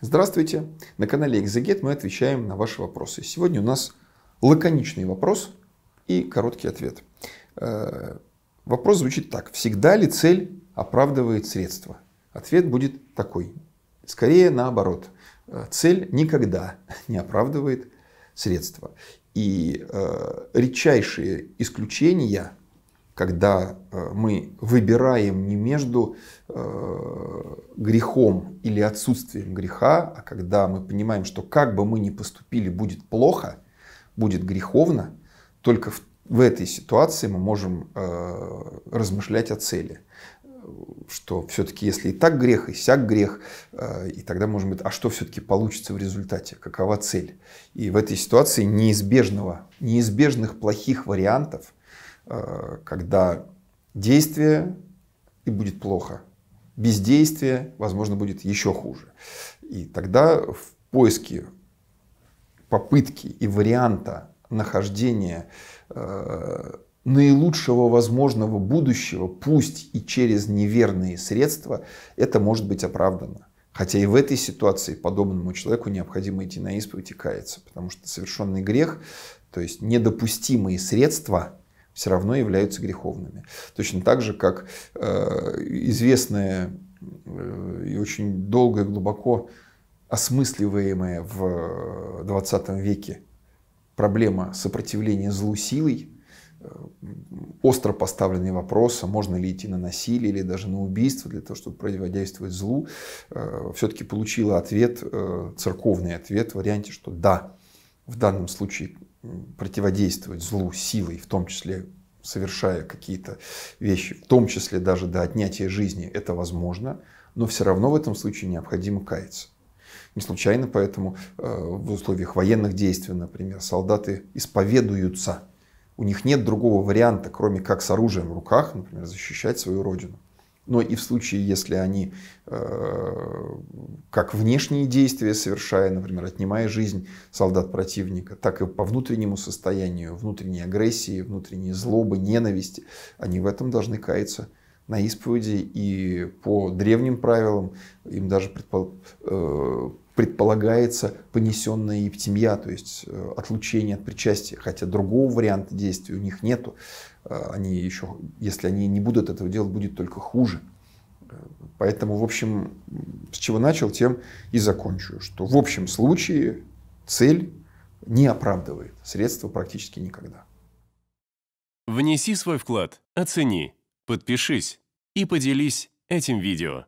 Здравствуйте! На канале Экзегет мы отвечаем на ваши вопросы. Сегодня у нас лаконичный вопрос и короткий ответ. Э, вопрос звучит так. Всегда ли цель оправдывает средства? Ответ будет такой. Скорее наоборот. Э, цель никогда не оправдывает средства. И э, редчайшие исключения когда э, мы выбираем не между э, грехом или отсутствием греха, а когда мы понимаем, что как бы мы ни поступили, будет плохо, будет греховно, только в, этой ситуации мы можем э, размышлять о цели что все-таки если и так грех, и сяк грех, и тогда можем быть, а что все-таки получится в результате, какова цель. И в этой ситуации неизбежного, неизбежных плохих вариантов Э, когда действие и будет плохо. Бездействие, возможно, будет еще хуже. И тогда в поиске попытки и варианта нахождения э, наилучшего возможного будущего, пусть и через неверные средства, это может быть оправдано. Хотя и в этой ситуации подобному человеку необходимо идти на исповедь и каяться, потому что совершенный грех, то есть недопустимые средства – все равно являются греховными. Точно так же, как э, известная э, и очень долго и глубоко осмысливаемая в 20 веке проблема сопротивления злу силой, э, остро поставленный вопрос, а можно ли идти на насилие или даже на убийство для того, чтобы противодействовать злу, все-таки получила ответ, церковный ответ в варианте, что да, в данном случае противодействовать злу силой, в том числе совершая какие-то вещи, в том числе даже до отнятия жизни, это возможно, но все равно в этом случае необходимо каяться. Не случайно поэтому э, в условиях военных действий, например, солдаты исповедуются. У них нет другого варианта, кроме как с оружием в руках, например, защищать свою родину но и в случае, если они э, как внешние действия совершая, например, отнимая жизнь солдат противника, так и по внутреннему состоянию, внутренней агрессии, внутренней злобы, ненависти, они в этом должны каяться на исповеди и по древним правилам им даже предпол... Э, предполагается понесенная ептимия, то есть э, отлучение от причастия, хотя другого варианта действия у них нету. Э, они еще, если они не будут этого делать, будет только хуже. Поэтому, в общем, с чего начал, тем и закончу, что в общем случае цель не оправдывает средства практически никогда. Внеси свой вклад, оцени, подпишись и поделись этим видео.